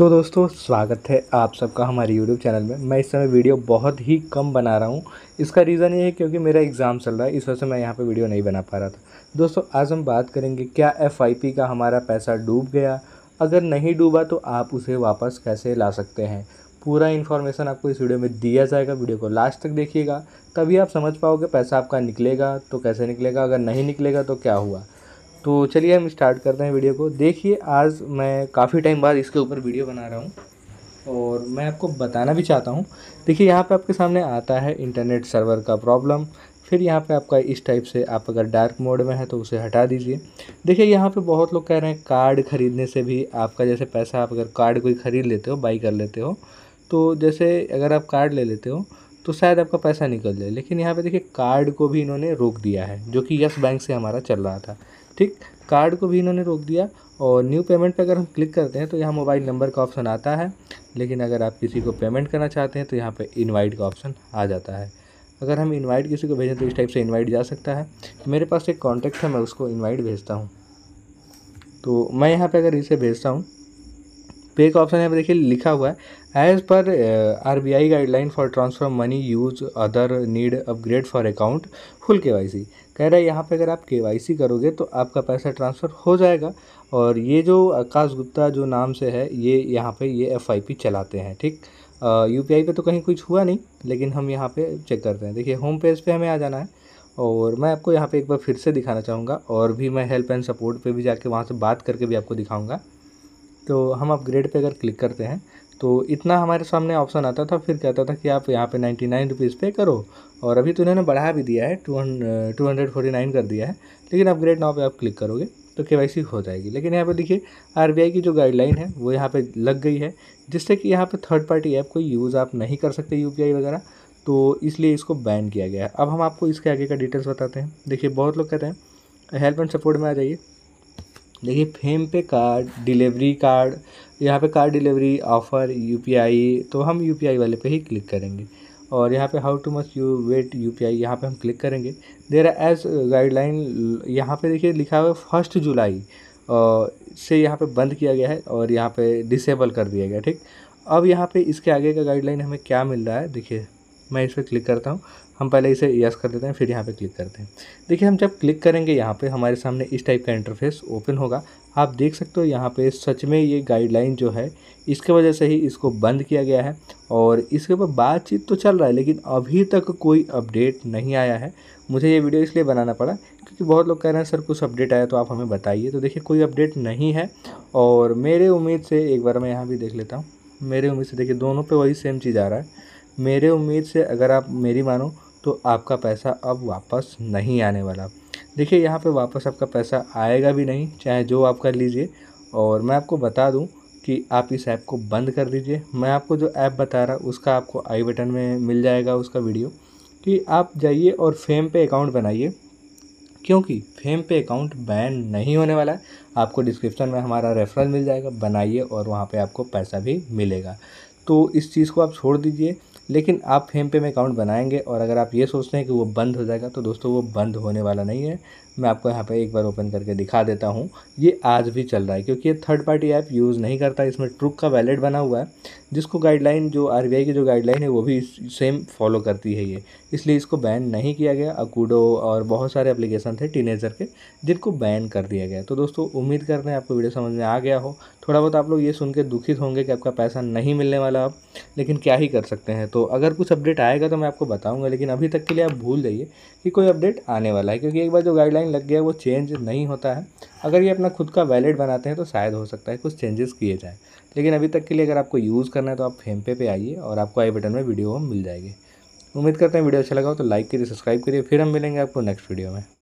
तो दोस्तों स्वागत है आप सबका हमारे YouTube चैनल में मैं इस समय वीडियो बहुत ही कम बना रहा हूँ इसका रीज़न ये है क्योंकि मेरा एग्ज़ाम चल रहा है इस वजह से मैं यहाँ पे वीडियो नहीं बना पा रहा था दोस्तों आज हम बात करेंगे क्या एफ का हमारा पैसा डूब गया अगर नहीं डूबा तो आप उसे वापस कैसे ला सकते हैं पूरा इन्फॉर्मेशन आपको इस वीडियो में दिया जाएगा वीडियो को लास्ट तक देखिएगा तभी आप समझ पाओगे पैसा आपका निकलेगा तो कैसे निकलेगा अगर नहीं निकलेगा तो क्या हुआ तो चलिए हम स्टार्ट करते हैं वीडियो को देखिए आज मैं काफ़ी टाइम बाद इसके ऊपर वीडियो बना रहा हूँ और मैं आपको बताना भी चाहता हूँ देखिए यहाँ पे आपके सामने आता है इंटरनेट सर्वर का प्रॉब्लम फिर यहाँ पे आपका इस टाइप से आप अगर डार्क मोड में है तो उसे हटा दीजिए देखिए यहाँ पे बहुत लोग कह रहे हैं कार्ड ख़रीदने से भी आपका जैसे पैसा आप अगर कार्ड कोई ख़रीद लेते हो बाई कर लेते हो तो जैसे अगर आप कार्ड ले लेते हो तो शायद आपका पैसा निकल जाए लेकिन यहाँ पर देखिए कार्ड को भी इन्होंने रोक दिया है जो कि यस बैंक से हमारा चल रहा था ठीक कार्ड को भी इन्होंने रोक दिया और न्यू पेमेंट पर पे अगर हम क्लिक करते हैं तो यहाँ मोबाइल नंबर का ऑप्शन आता है लेकिन अगर आप किसी को पेमेंट करना चाहते हैं तो यहाँ पर इन्वाइट का ऑप्शन आ जाता है अगर हम इनवाइट किसी को भेजें तो इस टाइप से इनवाइट जा सकता है तो मेरे पास एक कॉन्टैक्ट है मैं उसको इनवाइट भेजता हूँ तो मैं यहाँ पे अगर इसे भेजता हूँ पे का ऑप्शन यहाँ पर देखिए लिखा हुआ है as per R B I guideline for transfer money use other need upgrade for account full K Y C कह रहा है यहाँ पे अगर आप के वाई सी करोगे तो आपका पैसा ट्रांसफ़र हो जाएगा और ये जो आकाश गुप्ता जो नाम से है ये यहाँ पे ये एफ आई पी चलाते हैं ठीक यू पी आई पर तो कहीं कुछ हुआ नहीं लेकिन हम यहाँ पर चेक करते हैं देखिए होम पेज पर हमें आ जाना है और मैं आपको यहाँ पे एक बार फिर से दिखाना चाहूँगा और भी मैं हेल्प एंड सपोर्ट पे भी जाके वहाँ से बात करके भी आपको दिखाऊँगा तो हम अपग्रेड पे अगर क्लिक करते हैं तो इतना हमारे सामने ऑप्शन आता था फिर कहता था कि आप यहाँ पे नाइन्टी नाइन रुपीज़ पे करो और अभी तो इन्होंने बढ़ा भी दिया है to two hundred forty nine कर दिया है लेकिन अपग्रेड नाव पे आप क्लिक करोगे तो के हो जाएगी लेकिन यहाँ पे देखिए आरबीआई की जो गाइडलाइन है वो यहाँ पे लग गई है जिससे कि यहाँ पे थर्ड पार्टी ऐप को यूज़ आप नहीं कर सकते आई वगैरह तो इसलिए इसको बैन किया गया है अब हम आपको इसके आगे का डिटेल्स बताते हैं देखिए बहुत लोग कहते हैं हेल्प एंड सपोर्ट में आ जाइए देखिए फेम पे कार्ड डिलीवरी कार्ड यहाँ पे कार्ड डिलीवरी ऑफ़र यूपीआई तो हम यूपीआई वाले पे ही क्लिक करेंगे और यहाँ पे how to much you wait U P I यहाँ पर हम क्लिक करेंगे देर एज गाइडलाइन यहाँ पे देखिए लिखा हुआ है फर्स्ट जुलाई से यहाँ पे बंद किया गया है और यहाँ पे डिसेबल कर दिया गया ठीक अब यहाँ पे इसके आगे का गाइडलाइन हमें क्या मिल रहा है देखिए मैं इस पर क्लिक करता हूँ हम पहले इसे यस कर देते हैं फिर यहाँ पे क्लिक करते हैं देखिए हम जब क्लिक करेंगे यहाँ पे हमारे सामने इस टाइप का इंटरफेस ओपन होगा आप देख सकते हो यहाँ पे सच में ये गाइडलाइन जो है इसके वजह से ही इसको बंद किया गया है और इसके ऊपर बातचीत तो चल रहा है लेकिन अभी तक कोई अपडेट नहीं आया है मुझे ये वीडियो इसलिए बनाना पड़ा क्योंकि बहुत लोग कह रहे हैं सर कुछ अपडेट आया तो आप हमें बताइए तो देखिए कोई अपडेट नहीं है और मेरे उम्मीद से एक बार मैं यहाँ भी देख लेता हूँ मेरे उम्मीद से देखिए दोनों पर वही सेम चीज़ आ रहा है मेरे उम्मीद से अगर आप मेरी मानो तो आपका पैसा अब वापस नहीं आने वाला देखिए यहाँ पे वापस आपका पैसा आएगा भी नहीं चाहे जो आप कर लीजिए और मैं आपको बता दूँ कि आप इस ऐप को बंद कर दीजिए मैं आपको जो ऐप बता रहा उसका आपको आई बटन में मिल जाएगा उसका वीडियो कि आप जाइए और फेम पे अकाउंट बनाइए क्योंकि फेम पे अकाउंट बैन नहीं होने वाला है आपको डिस्क्रिप्शन में हमारा रेफरल मिल जाएगा बनाइए और वहाँ पे आपको पैसा भी मिलेगा तो इस चीज़ को आप छोड़ दीजिए लेकिन आप फेम पे में अकाउंट बनाएंगे और अगर आप ये सोचते हैं कि वो बंद हो जाएगा तो दोस्तों वो बंद होने वाला नहीं है मैं आपको यहाँ पर एक बार ओपन करके दिखा देता हूँ ये आज भी चल रहा है क्योंकि ये थर्ड पार्टी ऐप यूज़ नहीं करता इसमें ट्रुक का वैलेट बना हुआ है जिसको गाइडलाइन जो आर की जो गाइडलाइन है वो भी सेम फॉलो करती है ये इसलिए इसको बैन नहीं किया गया अकूडो और बहुत सारे एप्लीकेशन थे टीनेजर के जिनको बैन कर दिया गया तो दोस्तों उम्मीद करते हैं आपको वीडियो समझ में आ गया हो थोड़ा बहुत आप लोग ये सुन के दुखित होंगे कि आपका पैसा नहीं मिलने वाला अब लेकिन क्या ही कर सकते हैं तो अगर कुछ अपडेट आएगा तो मैं आपको बताऊँगा लेकिन अभी तक के लिए आप भूल जाइए कि कोई अपडेट आने वाला है क्योंकि एक बार जो गाइडलाइन डेडलाइन लग गया वो चेंज नहीं होता है अगर ये अपना खुद का वैलेट बनाते हैं तो शायद हो सकता है कुछ चेंजेस किए जाएँ लेकिन अभी तक के लिए अगर आपको यूज़ करना है तो आप फेम पे पे आइए और आपको आई बटन में वीडियो मिल जाएगी उम्मीद करते हैं वीडियो अच्छा लगा हो तो लाइक करिए सब्सक्राइब करिए फिर हम मिलेंगे आपको नेक्स्ट वीडियो में